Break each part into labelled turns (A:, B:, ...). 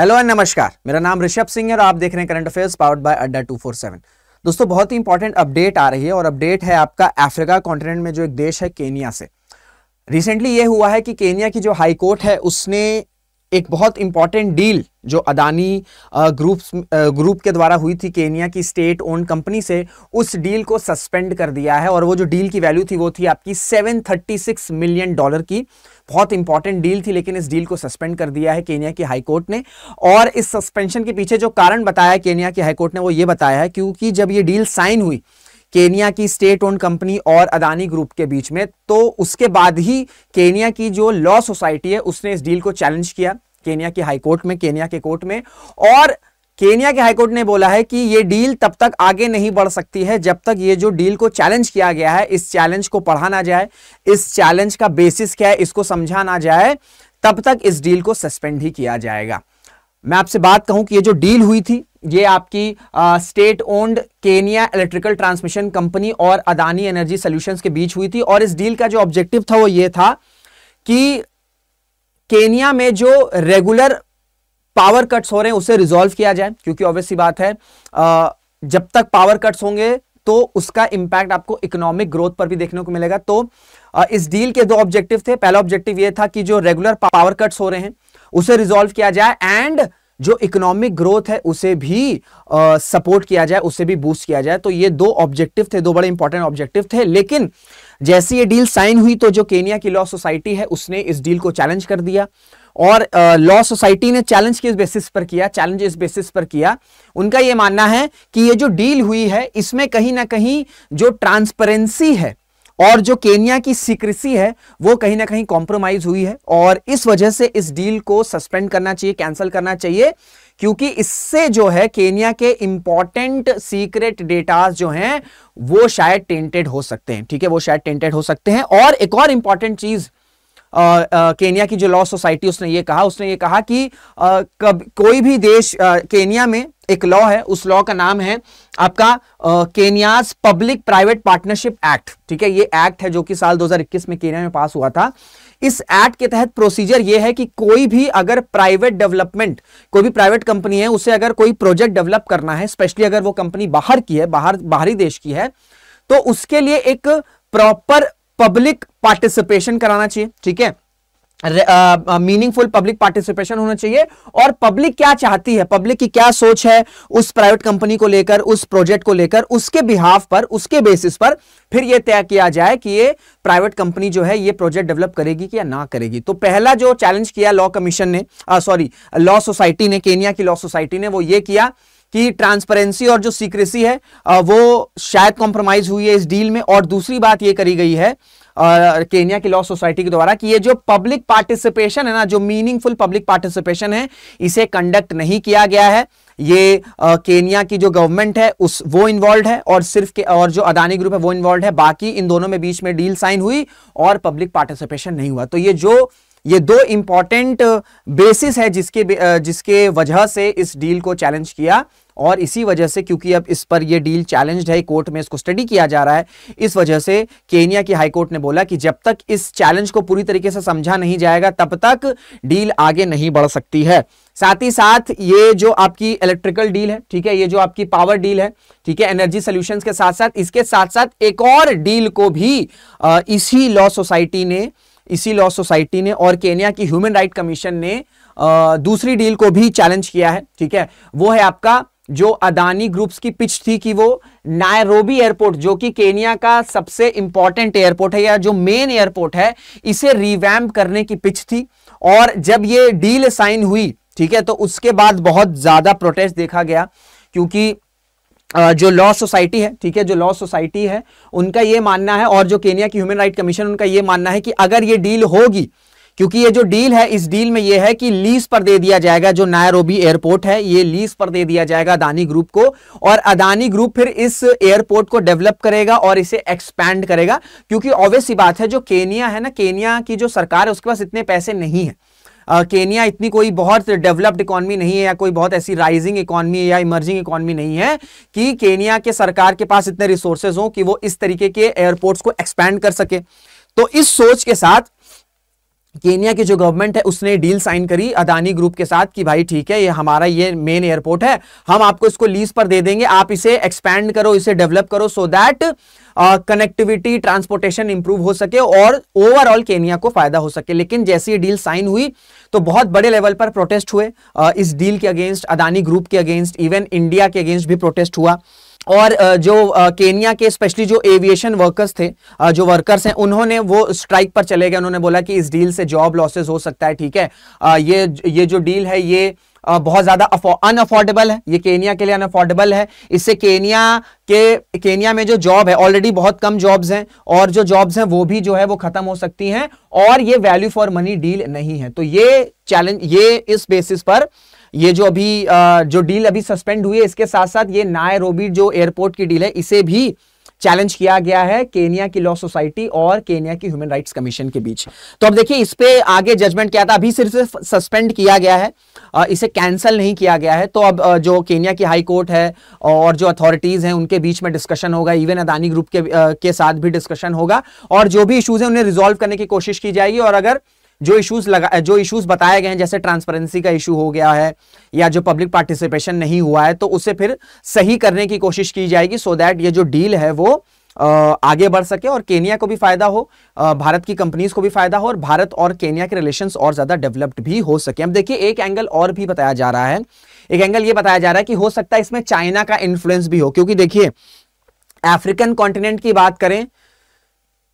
A: hello and नमस्कार मेरा नाम ऋषभ सिंह है और आप देख रहे हैं करंट अफेयर्स पावर्ड बाय अड्डा 247 दोस्तों बहुत ही इंपॉर्टेंट अपडेट आ रही है और अपडेट है आपका अफ्रीका कॉन्टिनेंट में जो एक देश है केनिया से रिसेंटली ये हुआ है कि केनिया की जो हाई कोर्ट है उसने एक बहुत इंपॉर्टेंट डील जो अदानी ग्रुप ग्रुप के द्वारा हुई थी केनिया की स्टेट ओन कंपनी से उस डील को सस्पेंड कर दिया है और वो जो डील की वैल्यू थी वो थी आपकी 736 मिलियन डॉलर की बहुत इंपॉर्टेंट डील थी लेकिन इस डील को सस्पेंड कर दिया है केनिया की हाईकोर्ट ने और इस सस्पेंशन के पीछे जो कारण बताया केनिया की हाईकोर्ट ने वो ये बताया है क्योंकि जब ये डील साइन हुई केनिया की स्टेट ओन कंपनी और अदानी ग्रुप के बीच में तो उसके बाद ही केनिया की जो लॉ सोसाइटी है उसने इस डील को चैलेंज किया केनिया की हाईकोर्ट में केनिया के कोर्ट में और केनिया के हाईकोर्ट ने बोला है कि ये डील तब तक आगे नहीं बढ़ सकती है जब तक ये जो डील को चैलेंज किया गया है इस चैलेंज को पढ़ा ना जाए इस चैलेंज का बेसिस क्या है इसको समझा ना जाए तब तक इस डील को सस्पेंड ही किया जाएगा मैं आपसे बात कहूं कि ये जो डील हुई थी ये आपकी state owned Kenya electrical transmission company और अदानी एनर्जी सॉल्यूशंस के बीच हुई थी और इस डील का जो ऑब्जेक्टिव था वो ये था कि केनिया में जो रेगुलर पावर कट्स हो रहे हैं उसे रिजॉल्व किया जाए क्योंकि ऑब्वियसली बात है आ, जब तक पावर कट्स होंगे तो उसका इंपैक्ट आपको इकोनॉमिक ग्रोथ पर भी देखने को मिलेगा तो आ, इस डील के दो ऑब्जेक्टिव थे पहला ऑब्जेक्टिव ये था कि जो रेगुलर पावर कट्स हो रहे हैं उसे रिजॉल्व किया जाए एंड जो इकोनॉमिक ग्रोथ है उसे भी सपोर्ट किया जाए उसे भी बूस्ट किया जाए तो ये दो ऑब्जेक्टिव थे दो बड़े इंपॉर्टेंट ऑब्जेक्टिव थे लेकिन जैसे ये डील साइन हुई तो जो केनिया की लॉ सोसाइटी है उसने इस डील को चैलेंज कर दिया और लॉ सोसाइटी ने चैलेंज किस बेसिस पर किया चैलेंज इस बेसिस पर किया उनका ये मानना है कि ये जो डील हुई है इसमें कहीं ना कहीं जो ट्रांसपेरेंसी है और जो केनिया की सीक्रेसी है वो कहीं ना कहीं कॉम्प्रोमाइज हुई है और इस वजह से इस डील को सस्पेंड करना चाहिए कैंसिल करना चाहिए क्योंकि इससे जो है केनिया के इंपॉर्टेंट सीक्रेट डेटा जो हैं वो शायद टेंटेड हो सकते हैं ठीक है वो शायद टेंटेड हो सकते हैं और एक और इंपॉर्टेंट चीज़ केनिया की जो लॉ सोसाइटी उसने ये कहा उसने ये कहा कि आ, कब कोई भी देश आ, केनिया में एक लॉ है उस लॉ का नाम है आपका Kenya's public private partnership act ठीक है ये एक्ट है जो कि साल 2021 में केनिया में पास हुआ था इस एक्ट के तहत प्रोसीजर यह है कि कोई भी अगर प्राइवेट डेवलपमेंट कोई भी प्राइवेट कंपनी है उसे अगर कोई प्रोजेक्ट डेवलप करना है स्पेशली अगर वो कंपनी बाहर की है बाहर बाहरी देश की है तो उसके लिए एक प्रॉपर पब्लिक पार्टिसिपेशन कराना चाहिए ठीक है मीनिंगफुल पब्लिक पार्टिसिपेशन होना चाहिए और पब्लिक क्या चाहती है पब्लिक की क्या सोच है उस प्राइवेट कंपनी को लेकर उस प्रोजेक्ट को लेकर उसके बिहाफ पर उसके बेसिस पर फिर यह तय किया जाए कि ये प्राइवेट कंपनी जो है ये प्रोजेक्ट डेवलप करेगी कि या ना करेगी तो पहला जो चैलेंज किया लॉ कमीशन ने सॉरी लॉ सोसाइटी ने केनिया की लॉ सोसाइटी ने वो ये किया कि ट्रांसपेरेंसी और जो सीक्रेसी है वो शायद कॉम्प्रोमाइज हुई है इस डील में और दूसरी बात ये करी गई है केनिया की लॉ सोसाइटी के द्वारा कि ये जो पब्लिक पार्टिसिपेशन है ना जो मीनिंगफुल पब्लिक पार्टिसिपेशन है इसे कंडक्ट नहीं किया गया है ये केनिया की जो गवर्नमेंट है उस वो इन्वॉल्व है और सिर्फ के और जो अदानी ग्रुप है वो इन्वॉल्व है बाकी इन दोनों में बीच में डील साइन हुई और पब्लिक पार्टिसिपेशन नहीं हुआ तो ये जो ये दो इंपॉर्टेंट बेसिस uh, है जिसके uh, जिसके वजह से इस डील को चैलेंज किया और इसी वजह से क्योंकि अब इस पर यह डील चैलेंज है कोर्ट में इसको स्टडी किया जा रहा है इस वजह से केनिया की हाईकोर्ट ने बोला कि जब तक इस चैलेंज को पूरी तरीके से समझा नहीं जाएगा तब तक डील आगे नहीं बढ़ सकती है साथ ही साथ ये जो आपकी इलेक्ट्रिकल डील है ठीक है ये जो आपकी पावर डील है ठीक है एनर्जी सोल्यूशन के साथ साथ इसके साथ साथ एक और डील को भी uh, इसी लॉ सोसाइटी ने इसी लॉ सोसाइटी ने और केनिया की ह्यूमन राइट कमीशन ने आ, दूसरी डील को भी चैलेंज किया है ठीक है वो है आपका जो अदानी ग्रुप्स की पिच थी कि वो नायरोबी एयरपोर्ट जो कि केनिया का सबसे इंपॉर्टेंट एयरपोर्ट है या जो मेन एयरपोर्ट है इसे रिवैम्प करने की पिच थी और जब ये डील साइन हुई ठीक है तो उसके बाद बहुत ज्यादा प्रोटेस्ट देखा गया क्योंकि जो लॉ सोसाइटी है ठीक है जो लॉ सोसाइटी है उनका यह मानना है और जो केनिया की ह्यूमन राइट कमीशन उनका ये मानना है कि अगर ये डील होगी क्योंकि ये जो डील है इस डील में ये है कि लीज पर दे दिया जाएगा जो नायरोबी एयरपोर्ट है ये लीज पर दे दिया जाएगा अदानी ग्रुप को और अदानी ग्रुप फिर इस एयरपोर्ट को डेवलप करेगा और इसे एक्सपैंड करेगा क्योंकि ऑब्वियस सी बात है जो केनिया है ना केनिया की जो सरकार है उसके पास इतने पैसे नहीं है केनिया इतनी कोई बहुत डेवलप्ड इकोनॉमी नहीं है या कोई बहुत ऐसी राइजिंग इकोनॉमी है या इमर्जिंग इकोनॉमी नहीं है कि केनिया के सरकार के पास इतने रिसोर्सेज हों कि वो इस तरीके के एयरपोर्ट्स को एक्सपैंड कर सके तो इस सोच के साथ केनिया की जो गवर्नमेंट है उसने डील साइन करी अदानी ग्रुप के साथ कि भाई ठीक है ये हमारा ये मेन एयरपोर्ट है हम आपको इसको लीज पर दे देंगे आप इसे एक्सपैंड करो इसे डेवलप करो so that connectivity transportation improve हो सके और ओवरऑल केनिया को फायदा हो सके लेकिन जैसी डील साइन हुई तो बहुत बड़े लेवल पर प्रोटेस्ट हुए uh, इस डील के अगेंस्ट अदानी ग्रुप के अगेंस्ट इवन इंडिया के अगेंस्ट भी प्रोटेस्ट हुआ और जो केनिया के स्पेशली जो एविएशन वर्कर्स थे जो वर्कर्स हैं उन्होंने वो स्ट्राइक पर चले गए उन्होंने बोला कि इस डील से जॉब लॉसेस हो सकता है ठीक है ये ये जो डील है ये बहुत ज़्यादा अनअफोर्डेबल है ये केनिया के लिए अनअफोर्डेबल है इससे केनिया के केनिया में जो जॉब है ऑलरेडी बहुत कम जॉब्स हैं और जो जॉब्स हैं वो भी जो है वो ख़त्म हो सकती हैं और ये वैल्यू फॉर मनी डील नहीं है तो ये चैलेंज ये इस बेसिस पर ये जो अभी जो डील अभी सस्पेंड हुई है इसके साथ साथ ये नायरोबी जो एयरपोर्ट की डील है इसे भी चैलेंज किया गया है केनिया की लॉ सोसाइटी और केनिया की ह्यूमन राइट्स कमीशन के बीच तो अब देखिए इस पे आगे जजमेंट क्या था अभी सिर्फ सस्पेंड किया गया है इसे कैंसिल नहीं किया गया है तो अब जो केनिया की हाई कोर्ट है और जो अथॉरिटीज़ हैं उनके बीच में डिस्कशन होगा इवन अदानी ग्रुप के के साथ भी डिस्कशन होगा और जो भी इशूज़ हैं उन्हें रिजोल्व करने की कोशिश की जाएगी और अगर जो इश्यूज लगा जो इश्यूज बताए गए हैं जैसे ट्रांसपेरेंसी का इशू हो गया है या जो पब्लिक पार्टिसिपेशन नहीं हुआ है तो उसे फिर सही करने की कोशिश की जाएगी सो दैट ये जो डील है वो आगे बढ़ सके और केनिया को भी फायदा हो भारत की कंपनीज को भी फायदा हो और भारत और केनिया के रिलेशंस और ज्यादा डेवलप्ड भी हो सके अब देखिए एक एंगल और भी बताया जा रहा है एक एंगल ये बताया जा रहा है कि हो सकता है इसमें चाइना का इन्फ्लुएंस भी हो क्योंकि देखिए अफ्रीकन कॉन्टिनेंट की बात करें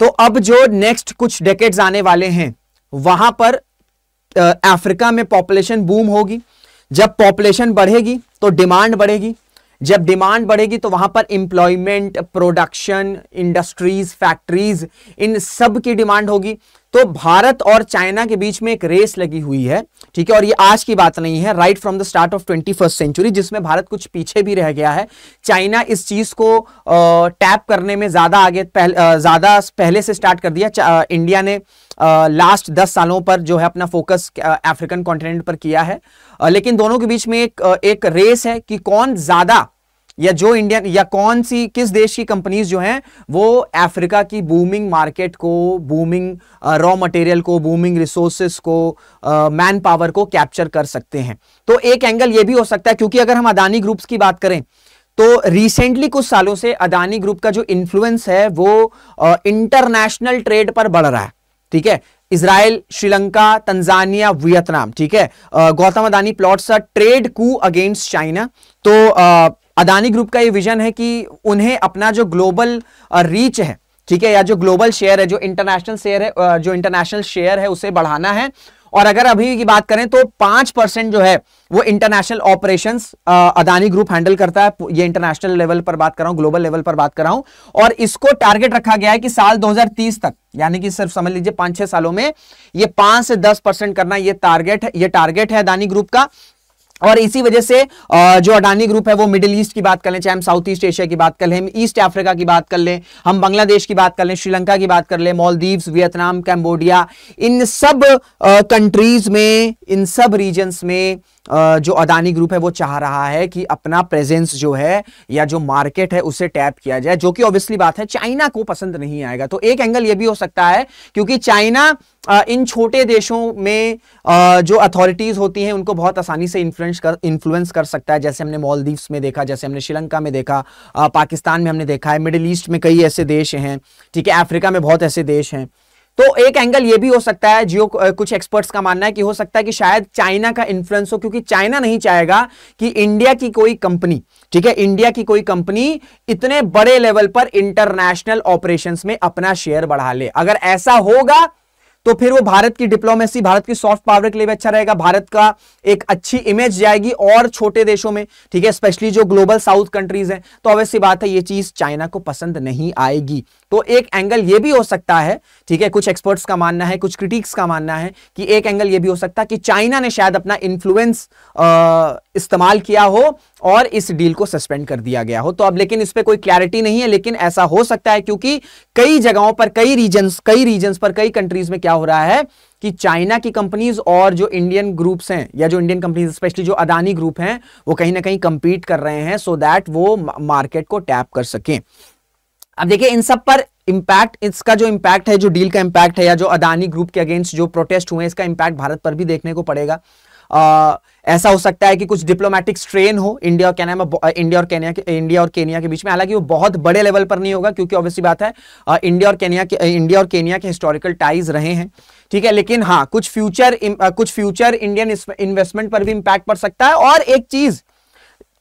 A: तो अब जो नेक्स्ट कुछ डेकेट्स आने वाले हैं वहां पर अफ्रीका में पॉपुलेशन बूम होगी जब पॉपुलेशन बढ़ेगी तो डिमांड बढ़ेगी जब डिमांड बढ़ेगी तो वहां पर एम्प्लॉयमेंट प्रोडक्शन इंडस्ट्रीज फैक्ट्रीज इन सब की डिमांड होगी तो भारत और चाइना के बीच में एक रेस लगी हुई है ठीक है और ये आज की बात नहीं है right from the start of twenty first century जिसमें भारत कुछ पीछे भी रह गया है चाइना इस चीज को टैप करने में ज्यादा आगे पहले ज्यादा पहले से स्टार्ट कर दिया इंडिया ने लास्ट दस सालों पर जो है अपना फोकस अफ्रीकन कॉन्टिनेंट पर किया है लेकिन दोनों के बीच में एक एक रेस है कि कौन ज्यादा या जो इंडिया या कौन सी किस देश की कंपनीज जो हैं वो अफ्रीका की बूमिंग मार्केट को बूमिंग रॉ मटेरियल को बूमिंग रिसोर्सेस को मैन uh, पावर को कैप्चर कर सकते हैं तो एक एंगल ये भी हो सकता है क्योंकि अगर हम अदानी ग्रुप्स की बात करें तो रिसेंटली कुछ सालों से अदानी ग्रुप का जो इन्फ्लुएंस है वो इंटरनेशनल uh, ट्रेड पर बढ़ रहा है ठीक है इसराइल श्रीलंका तंजानिया वियतनाम ठीक है Gautam Adani plots trade coup against China तो आ, uh, अदानी ग्रुप का ये विजन है कि उन्हें अपना जो ग्लोबल रीच है ठीक है या जो ग्लोबल शेयर है जो इंटरनेशनल शेयर है जो इंटरनेशनल शेयर है उसे बढ़ाना है और अगर अभी की बात करें तो पांच परसेंट जो है वो international operations Adani group handle करता है ये इंटरनेशनल लेवल पर बात कर रहा हूं ग्लोबल लेवल पर बात कर रहा हूं और इसको टारगेट रखा गया है कि साल 2030 तक यानी कि सिर्फ समझ लीजिए पांच छह सालों में ये पांच से दस परसेंट करना ये टारगेट है ये टारगेट है अदानी ग्रुप का और इसी वजह से जो अडानी ग्रुप है वो मिडिल ईस्ट की बात कर लें चाहे हम साउथ ईस्ट एशिया की बात कर लें हम ईस्ट अफ्रीका की बात कर लें हम बांग्लादेश की बात कर लें श्रीलंका की बात कर लें मॉलदीव्स वियतनाम कैम्बोडिया इन सब कंट्रीज में इन सब रीजन्स में जो अदानी ग्रुप है वो चाह रहा है कि अपना प्रेजेंस जो है या जो मार्केट है उसे टैप किया जाए जो कि ऑब्वियसली बात है चाइना को पसंद नहीं आएगा तो एक एंगल ये भी हो सकता है क्योंकि चाइना इन छोटे देशों में जो अथॉरिटीज़ होती हैं उनको बहुत आसानी से इन्फ्लुएंस कर इन्फ्लुएंस कर सकता है जैसे हमने मॉलदीव्स में देखा जैसे हमने श्रीलंका में देखा पाकिस्तान में हमने देखा है मिडिल ईस्ट में कई ऐसे देश हैं ठीक है अफ्रीका में बहुत ऐसे देश हैं तो एक एंगल ये भी हो सकता है जियो कुछ एक्सपर्ट्स का मानना है कि हो सकता है कि शायद चाइना का इन्फ्लुएंस हो क्योंकि चाइना नहीं चाहेगा कि इंडिया की कोई कंपनी ठीक है इंडिया की कोई कंपनी इतने बड़े लेवल पर इंटरनेशनल ऑपरेशंस में अपना शेयर बढ़ा ले अगर ऐसा होगा तो फिर वो भारत की डिप्लोमेसी भारत की सॉफ्ट पावर के लिए भी अच्छा रहेगा भारत का एक अच्छी इमेज जाएगी और छोटे देशों में ठीक है स्पेशली जो ग्लोबल साउथ कंट्रीज हैं तो अवश्य बात है ये चीज चाइना को पसंद नहीं आएगी तो एक एंगल ये भी हो सकता है ठीक है कुछ एक्सपर्ट्स का मानना है कुछ क्रिटिक्स का मानना है कि एक एंगल ये भी हो सकता है कि चाइना ने शायद अपना इन्फ्लुएंस इस्तेमाल किया हो और इस डील को सस्पेंड कर दिया गया हो तो अब लेकिन इस पर कोई क्लैरिटी नहीं है लेकिन ऐसा हो सकता है क्योंकि कई जगहों पर कई रीजन कई रीजन पर कई कंट्रीज में क्या क्या हो रहा है कि चाइना की कंपनीज और जो इंडियन ग्रुप्स हैं या जो इंडियन कंपनीज स्पेशली जो अदानी ग्रुप हैं वो कहीं ना कहीं कंपीट कर रहे हैं सो so दैट वो मार्केट को टैप कर सके अब देखिए इन सब पर इंपैक्ट इसका जो इंपैक्ट है जो डील का इंपैक्ट है या जो अदानी ग्रुप के अगेंस्ट जो प्रोटेस्ट हुए इसका इंपैक्ट भारत पर भी देखने को पड़ेगा आ, ऐसा हो सकता है कि कुछ डिप्लोमेटिक स्ट्रेन हो इंडिया और कैनिया में इंडिया और केनिया के इंडिया और केनिया के बीच में हालांकि वो बहुत बड़े लेवल पर नहीं होगा क्योंकि ऑब्वियसली बात है इंडिया और केनिया के इंडिया और केनिया के हिस्टोरिकल टाइज रहे हैं ठीक है लेकिन हाँ कुछ फ्यूचर कुछ फ्यूचर इंडियन इन्वेस्टमेंट पर भी इंपैक्ट पड़ सकता है और एक चीज़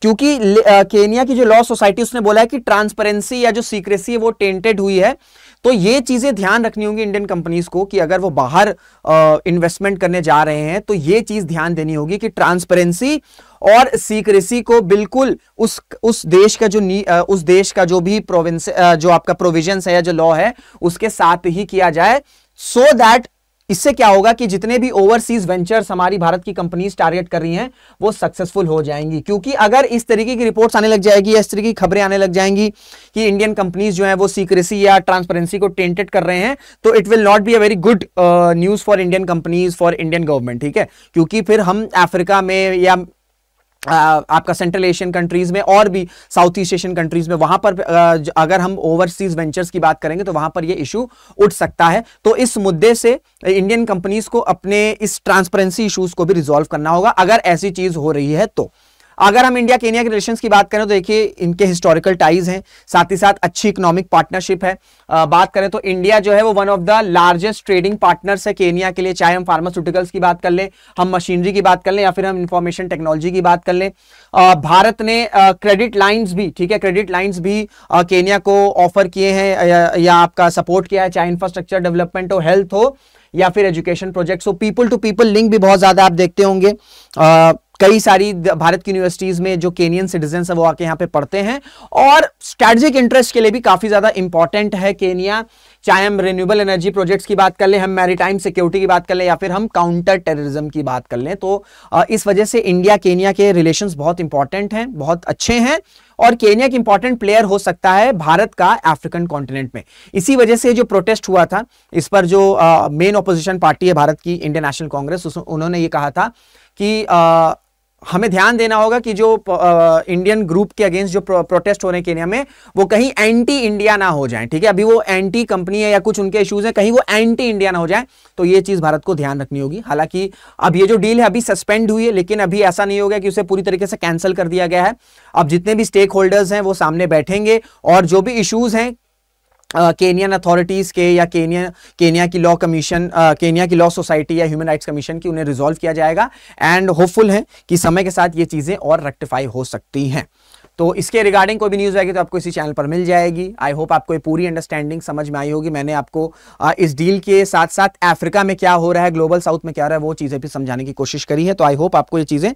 A: क्योंकि केनिया की जो लॉ सोसाइटी उसने बोला है कि ट्रांसपेरेंसी या जो सीक्रेसी है वो टेंटेड हुई है तो ये चीज़ें ध्यान रखनी होंगी इंडियन कंपनीज को कि अगर वो बाहर इन्वेस्टमेंट करने जा रहे हैं तो ये चीज़ ध्यान देनी होगी कि ट्रांसपेरेंसी और सीक्रेसी को बिल्कुल उस उस देश का जो उस देश का जो भी प्रोविंस जो आपका प्रोविजन है या जो लॉ है उसके साथ ही किया जाए सो so दैट इससे क्या होगा कि जितने भी ओवरसीज वेंचर्स हमारी भारत की कंपनीज टारगेट कर रही हैं वो सक्सेसफुल हो जाएंगी क्योंकि अगर इस तरीके की रिपोर्ट्स आने लग जाएगी या इस तरीके की खबरें आने लग जाएंगी कि इंडियन कंपनीज जो है वो सीक्रेसी या ट्रांसपेरेंसी को टेंटेड कर रहे हैं तो it will not be a very good news for Indian companies for Indian government ठीक है क्योंकि फिर हम अफ्रीका में या आपका सेंट्रल एशियन कंट्रीज में और भी साउथ ईस्ट एशियन कंट्रीज में वहां पर अगर हम ओवरसीज वेंचर्स की बात करेंगे तो वहां पर यह इशू उठ सकता है तो इस मुद्दे से इंडियन कंपनीज को अपने इस ट्रांसपेरेंसी इश्यूज को भी रिजॉल्व करना होगा अगर ऐसी चीज हो रही है तो अगर हम इंडिया केनिया के रिलेशंस की बात करें तो देखिए इनके हिस्टोरिकल टाइज हैं साथ ही साथ अच्छी इकोनॉमिक पार्टनरशिप है आ, बात करें तो इंडिया जो है वो one of the largest trading partners है केनिया के लिए चाहे हम फार्मास्यूटिकल्स की बात कर लें हम मशीनरी की बात कर लें या फिर हम इंफॉर्मेशन टेक्नोलॉजी की बात कर लें आ, भारत ने क्रेडिट लाइन्स भी ठीक है क्रेडिट लाइन्स भी आ, केनिया को ऑफर किए हैं या, या आपका सपोर्ट किया है चाहे इंफ्रास्ट्रक्चर डेवलपमेंट हो हेल्थ हो या फिर एजुकेशन प्रोजेक्ट हो पीपल टू पीपल लिंक भी बहुत ज्यादा आप देखते होंगे कई सारी भारत की यूनिवर्सिटीज में जो केनियन सिटीजन है वो आके यहाँ पे पढ़ते हैं और स्ट्रेटेजिक इंटरेस्ट के लिए भी काफी ज्यादा इंपॉर्टेंट है केनिया चाहे हम रिन्यूएबल एनर्जी प्रोजेक्ट्स की बात कर लें हम मैरीटाइम सिक्योरिटी की बात कर लें या फिर हम काउंटर टेररिज्म की बात कर लें तो इस वजह से इंडिया केनिया के रिलेशन बहुत इंपॉर्टेंट हैं बहुत अच्छे हैं और केनिया एक इंपॉर्टेंट प्लेयर हो सकता है भारत का अफ्रीकन कॉन्टिनेंट में इसी वजह से जो प्रोटेस्ट हुआ था इस पर जो मेन ऑपोजिशन पार्टी है भारत की इंडियन नेशनल कांग्रेस उन्होंने ये कहा था कि आ, हमें ध्यान देना होगा कि जो इंडियन ग्रुप के अगेंस्ट जो प्रो, प्रोटेस्ट हो रहे हैं केनिया में वो कहीं एंटी इंडिया ना हो जाए ठीक है अभी वो एंटी कंपनी है या कुछ उनके इश्यूज हैं कहीं वो एंटी इंडिया ना हो जाए तो ये चीज़ भारत को ध्यान रखनी होगी हालांकि अब ये जो डील है अभी सस्पेंड हुई है लेकिन अभी ऐसा नहीं हो गया कि उसे पूरी तरीके से कैंसिल कर दिया गया है अब जितने भी स्टेक होल्डर्स हैं वो सामने बैठेंगे और जो भी इशूज़ हैं केनियन अथॉरिटीज़ के या केनिया केनिया की लॉ कमीशन केनिया की लॉ सोसाइटी या ह्यूमन राइट्स कमीशन की उन्हें रिजॉल्व किया जाएगा एंड होपफुल है कि समय के साथ ये चीज़ें और रेक्टिफाई हो सकती हैं तो इसके रिगार्डिंग कोई भी न्यूज़ आएगी तो आपको इसी चैनल पर मिल जाएगी आई होप आपको ये पूरी अंडरस्टैंडिंग समझ में आई होगी मैंने आपको इस डील के साथ साथ अफ्रीका में क्या हो रहा है ग्लोबल साउथ में क्या हो रहा है वो चीज़ें भी समझाने की कोशिश करी है तो आई होप आपको ये चीज़ें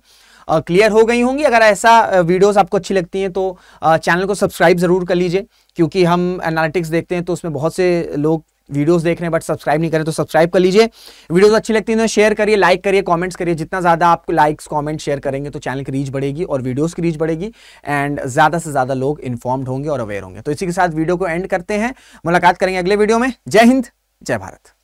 A: क्लियर हो गई होंगी अगर ऐसा वीडियोस आपको अच्छी लगती हैं तो चैनल को सब्सक्राइब ज़रूर कर लीजिए क्योंकि हम एनालिटिक्स देखते हैं तो उसमें बहुत से लोग वीडियोस देख रहे हैं बट सब्सक्राइब नहीं करें तो सब्सक्राइब कर लीजिए वीडियोस अच्छी लगती है तो शेयर करिए लाइक करिए कमेंट्स करिए जितना ज़्यादा आप लाइक्स कमेंट शेयर करेंगे तो चैनल की रीच बढ़ेगी और वीडियोस की रीच बढ़ेगी एंड ज़्यादा से ज़्यादा लोग इन्फॉर्म्ड होंगे और अवेयर होंगे तो इसी के साथ वीडियो को एंड करते हैं मुलाकात करेंगे अगले वीडियो में जय हिंद जय भारत